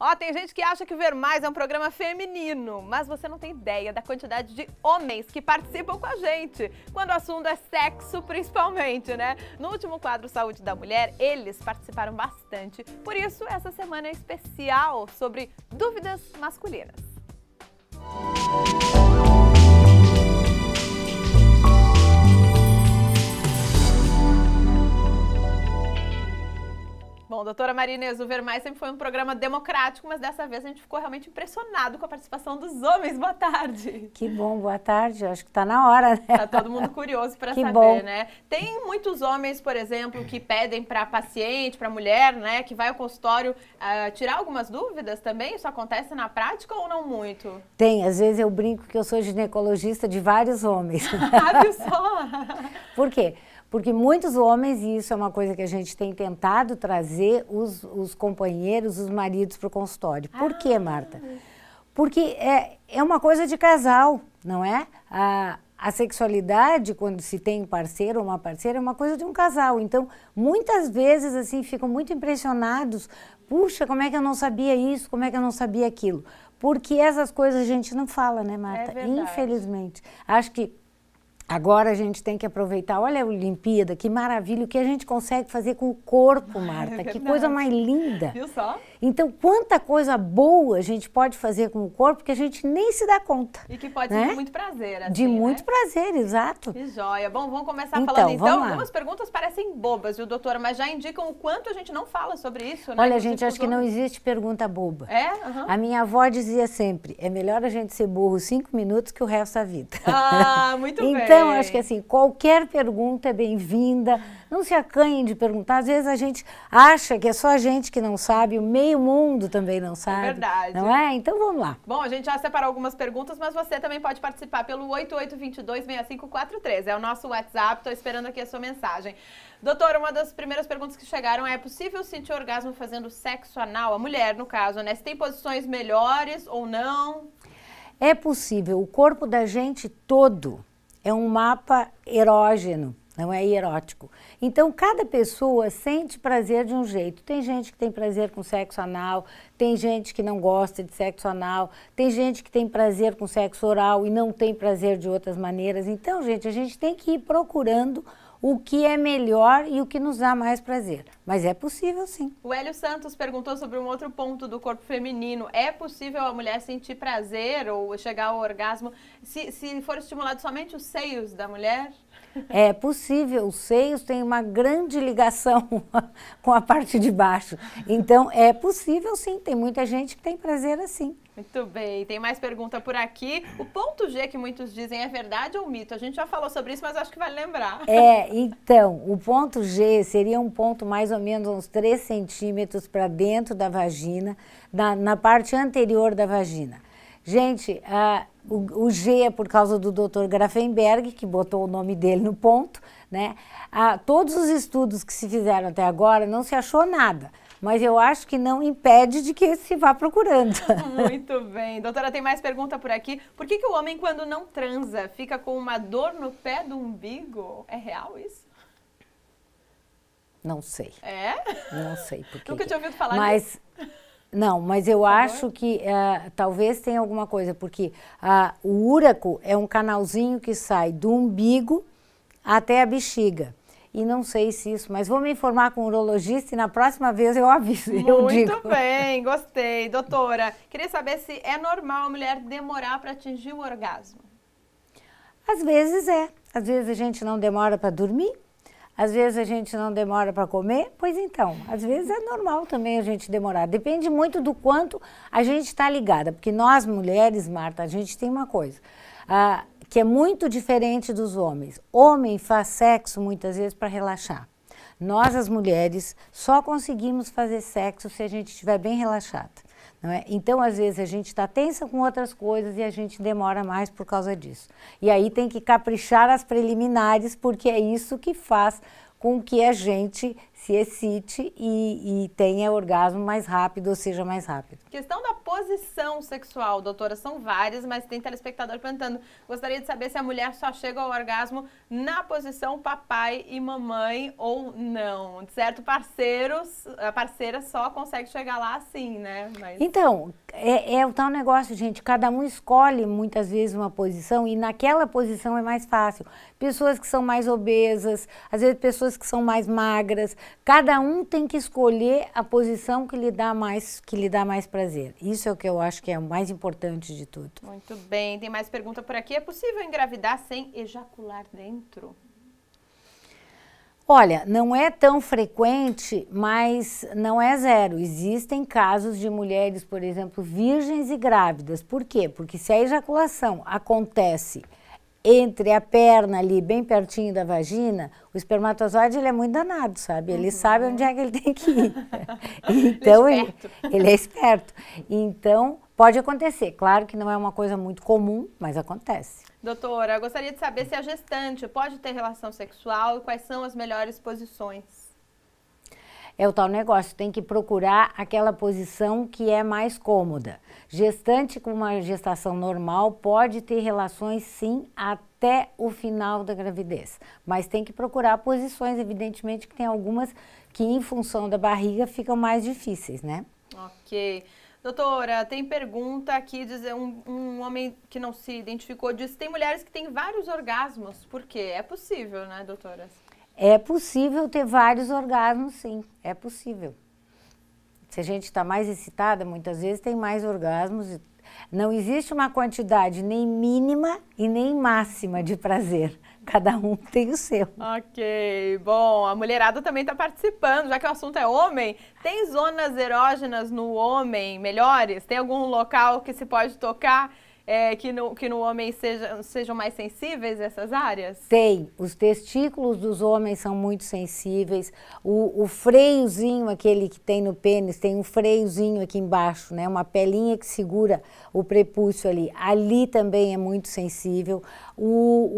Ó, tem gente que acha que Ver Mais é um programa feminino, mas você não tem ideia da quantidade de homens que participam com a gente, quando o assunto é sexo principalmente, né? No último quadro Saúde da Mulher, eles participaram bastante. Por isso, essa semana é especial sobre dúvidas masculinas. Música Doutora Marinês, o Ver Mais sempre foi um programa democrático, mas dessa vez a gente ficou realmente impressionado com a participação dos homens. Boa tarde. Que bom, boa tarde. Acho que está na hora, né? Está todo mundo curioso para saber, bom. né? Tem muitos homens, por exemplo, que pedem para paciente, para mulher, né, que vai ao consultório uh, tirar algumas dúvidas também? Isso acontece na prática ou não muito? Tem. Às vezes eu brinco que eu sou ginecologista de vários homens. Sabe ah, só? por quê? Porque muitos homens, e isso é uma coisa que a gente tem tentado trazer, os, os companheiros, os maridos para o consultório. Por ah. quê, Marta? Porque é, é uma coisa de casal, não é? A, a sexualidade, quando se tem um parceiro ou uma parceira, é uma coisa de um casal. Então, muitas vezes, assim, ficam muito impressionados. Puxa, como é que eu não sabia isso? Como é que eu não sabia aquilo? Porque essas coisas a gente não fala, né, Marta? É Infelizmente. Acho que Agora a gente tem que aproveitar. Olha a Olimpíada, que maravilha, o que a gente consegue fazer com o corpo, é Marta. É que coisa mais linda. Viu só? Então, quanta coisa boa a gente pode fazer com o corpo que a gente nem se dá conta. E que pode né? ser de muito prazer, assim, De né? muito né? prazer, exato. Que joia. Bom, vamos começar então, falando então. Algumas perguntas parecem bobas, viu, doutora? Mas já indicam o quanto a gente não fala sobre isso, né? Olha, gente, acho que não existe pergunta boba. É? Uhum. A minha avó dizia sempre: é melhor a gente ser burro cinco minutos que o resto da vida. Ah, muito então, bem. Então, acho que assim, qualquer pergunta é bem-vinda não se acanhem de perguntar. Às vezes a gente acha que é só a gente que não sabe, o meio mundo também não sabe. É verdade. Não é? Então vamos lá. Bom, a gente já separou algumas perguntas, mas você também pode participar pelo 8822-6543. É o nosso WhatsApp. Estou esperando aqui a sua mensagem. Doutora, uma das primeiras perguntas que chegaram é: é possível sentir orgasmo fazendo sexo anal? A mulher, no caso, né? Se tem posições melhores ou não? É possível. O corpo da gente todo é um mapa erógeno não é erótico. Então, cada pessoa sente prazer de um jeito. Tem gente que tem prazer com sexo anal, tem gente que não gosta de sexo anal, tem gente que tem prazer com sexo oral e não tem prazer de outras maneiras. Então, gente, a gente tem que ir procurando o que é melhor e o que nos dá mais prazer. Mas é possível, sim. O Hélio Santos perguntou sobre um outro ponto do corpo feminino. É possível a mulher sentir prazer ou chegar ao orgasmo se, se for estimulado somente os seios da mulher? É possível, os seios têm uma grande ligação com a parte de baixo. Então, é possível sim, tem muita gente que tem prazer assim. Muito bem, tem mais pergunta por aqui. O ponto G que muitos dizem é verdade ou mito? A gente já falou sobre isso, mas acho que vale lembrar. É, então, o ponto G seria um ponto mais ou menos uns 3 centímetros para dentro da vagina, na, na parte anterior da vagina. Gente, uh, o, o, G é por causa do Dr. Grafenberg, que botou o nome dele no ponto, né? Uh, todos os estudos que se fizeram até agora não se achou nada. Mas eu acho que não impede de que se vá procurando. Muito bem. Doutora, tem mais pergunta por aqui. Por que, que o homem, quando não transa, fica com uma dor no pé do umbigo? É real isso? Não sei. É? Não sei. que Nunca tinha ouvido falar Mas... Disso. Não, mas eu tá acho que uh, talvez tenha alguma coisa, porque uh, o úraco é um canalzinho que sai do umbigo até a bexiga. E não sei se isso, mas vou me informar com o urologista e na próxima vez eu aviso. Muito eu digo. bem, gostei. Doutora, queria saber se é normal a mulher demorar para atingir o orgasmo. Às vezes é. Às vezes a gente não demora para dormir, às vezes a gente não demora para comer, pois então, às vezes é normal também a gente demorar. Depende muito do quanto a gente está ligada, porque nós mulheres, Marta, a gente tem uma coisa. que é muito diferente dos homens. Homem faz sexo muitas vezes para relaxar. Nós, as mulheres, só conseguimos fazer sexo se a gente estiver bem relaxada. É? Então, às vezes, a gente está tensa com outras coisas e a gente demora mais por causa disso. E aí tem que caprichar as preliminares, porque é isso que faz com que a gente se excite e, e tenha orgasmo mais rápido ou seja mais rápido. Questão da posição sexual, doutora, são várias, mas tem telespectador perguntando: gostaria de saber se a mulher só chega ao orgasmo na posição papai e mamãe ou não. Certo, parceiros, a parceira só consegue chegar lá assim, né? Mas... Então, é, é o tal negócio, gente, cada um escolhe muitas vezes uma posição e naquela posição é mais fácil. Pessoas que são mais obesas, às vezes pessoas que são mais magras, Cada um tem que escolher a posição que lhe dá mais, que lhe dá mais prazer. Isso é o que eu acho que é o mais importante de tudo. Muito bem. Tem mais pergunta por aqui. É possível engravidar sem ejacular dentro? Olha, não é tão frequente, mas não é zero. Existem casos de mulheres, por exemplo, virgens e grávidas. Por quê? Porque se a ejaculação acontece entre a perna ali, bem pertinho da vagina, o espermatozoide ele é muito danado, sabe? Ele uhum. sabe onde é que ele tem que ir. É então, ele, é ele, ele é esperto. Então, pode acontecer. Claro que não é uma coisa muito comum, mas acontece. Doutora, eu gostaria de saber se a gestante pode ter relação sexual e quais são as melhores posições. É o tal negócio, tem que procurar aquela posição que é mais cômoda. Gestante com uma gestação normal pode ter relações sim até o final da gravidez, mas tem que procurar posições, evidentemente que tem algumas que em função da barriga ficam mais difíceis, né? OK. Doutora, tem pergunta aqui, dizer é um, um, homem que não se identificou diz tem mulheres que têm vários orgasmos. Por quê? É possível, né, doutoras? É possível ter vários orgasmos, sim, é possível. Se a gente está mais excitada, muitas vezes tem mais orgasmos. Não existe uma quantidade nem mínima e nem máxima de prazer. Cada um tem o seu. Ok, bom, a mulherada também está participando, já que o assunto é homem. Tem zonas erógenas no homem melhores? Tem algum local que se pode tocar? é, que, no, que no homem seja, sejam mais sensíveis essas áreas? Tem. Os testículos dos homens são muito sensíveis. O, o freiozinho, aquele que tem no pênis, tem um freiozinho aqui embaixo, né? Uma pelinha que segura o prepúcio ali. Ali também é muito sensível. O,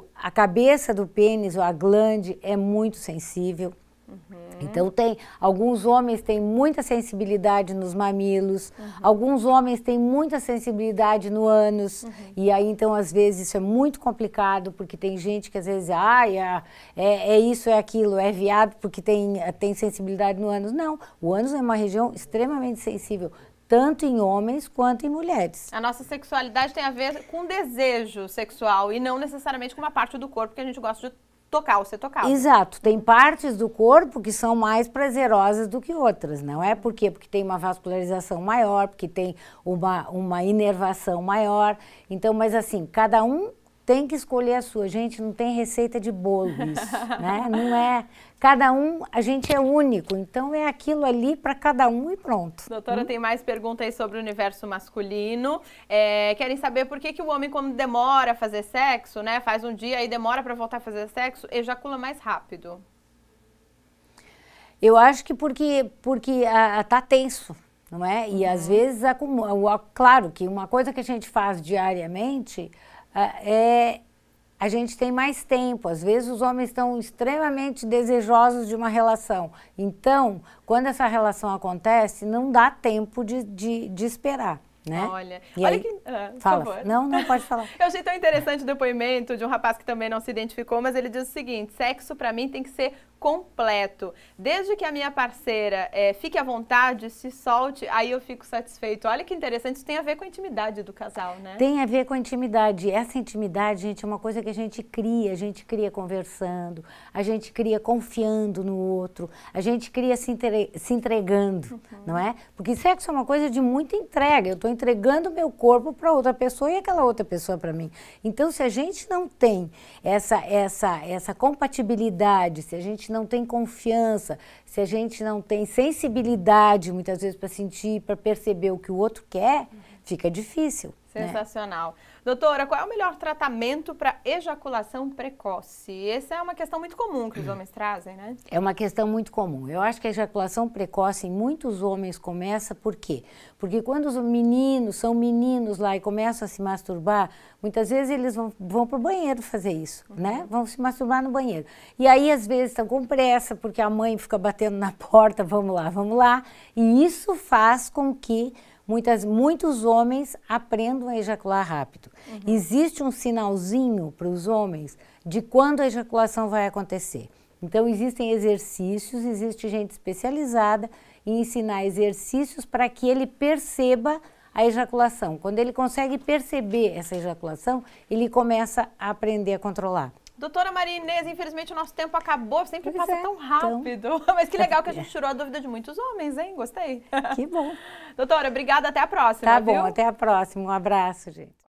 o, a cabeça do pênis, ou a glande, é muito sensível. Uhum. Então tem alguns homens têm muita sensibilidade nos mamilos, uhum. alguns homens têm muita sensibilidade no ânus uhum. e aí então às vezes isso é muito complicado porque tem gente que às vezes ah, é, é, isso é aquilo é viado porque tem tem sensibilidade no ânus não o ânus é uma região extremamente sensível tanto em homens quanto em mulheres. A nossa sexualidade tem a ver com desejo sexual e não necessariamente com uma parte do corpo que a gente gosta de tocar ou ser tocado. Exato. Tem partes do corpo que são mais prazerosas do que outras, não é? Por quê? Porque tem uma vascularização maior, porque tem uma, uma inervação maior. Então, mas assim, cada um tem que escolher a sua. Gente, não tem receita de bolo isso, né? Não é. Cada um, a gente é único, então é aquilo ali para cada um e pronto. Doutora, hum? tem mais perguntas sobre o universo masculino. É, querem saber por que, que o homem, quando demora a fazer sexo, né? Faz um dia e demora para voltar a fazer sexo, ejacula mais rápido. Eu acho que porque, porque a, ah, a ah, tá tenso não é? E uhum. às vezes, acumula, claro que uma coisa que a gente faz diariamente, ah, é, a gente tem mais tempo. Às vezes os homens estão extremamente desejosos de uma relação. Então, quando essa relação acontece, não dá tempo de, de, de esperar. Né? Olha, e olha aí, que. Ah, fala. Não, não pode falar. Eu achei tão interessante o depoimento de um rapaz que também não se identificou, mas ele diz o seguinte: sexo para mim tem que ser completo. Desde que a minha parceira é, fique à vontade, se solte, aí eu fico satisfeito. Olha que interessante, isso tem a ver com a intimidade do casal, né? Tem a ver com a intimidade. Essa intimidade, gente, é uma coisa que a gente cria, a gente cria conversando, a gente cria confiando no outro, a gente cria se, entre... se entregando, uhum. não é? Porque sexo é uma coisa de muita entrega. Eu estou entregando meu corpo para outra pessoa e aquela outra pessoa para mim. Então, se a gente não tem essa essa essa compatibilidade, se a gente não tem confiança, se a gente não tem sensibilidade muitas vezes para sentir, para perceber o que o outro quer, fica difícil. Né? Sensacional. Né? Doutora, qual é o melhor tratamento para ejaculação precoce? Essa é uma questão muito comum que os homens trazem, né? É uma questão muito comum. Eu acho que a ejaculação precoce em muitos homens começa por quê? Porque quando os meninos são meninos lá e começam a se masturbar, muitas vezes eles vão, vão para o banheiro fazer isso, uhum. né? Vão se masturbar no banheiro. E aí, às vezes, estão com pressa, porque a mãe fica batendo na porta, vamos lá, vamos lá. E isso faz com que muitas, muitos homens aprendem a ejacular rápido. Uhum. Existe um sinalzinho para os homens de quando a ejaculação vai acontecer. Então, existem exercícios, existe gente especializada em ensinar exercícios para que ele perceba a ejaculação. Quando ele consegue perceber essa ejaculação, ele começa a aprender a controlar. Doutora Maria Inês, infelizmente o nosso tempo acabou, sempre pois passa é, tão rápido. Então... Mas que legal que a é. gente tirou a dúvida de muitos homens, hein? Gostei. Que bom. Doutora, obrigada, até a próxima. Tá viu? bom, até a próxima. Um abraço, gente.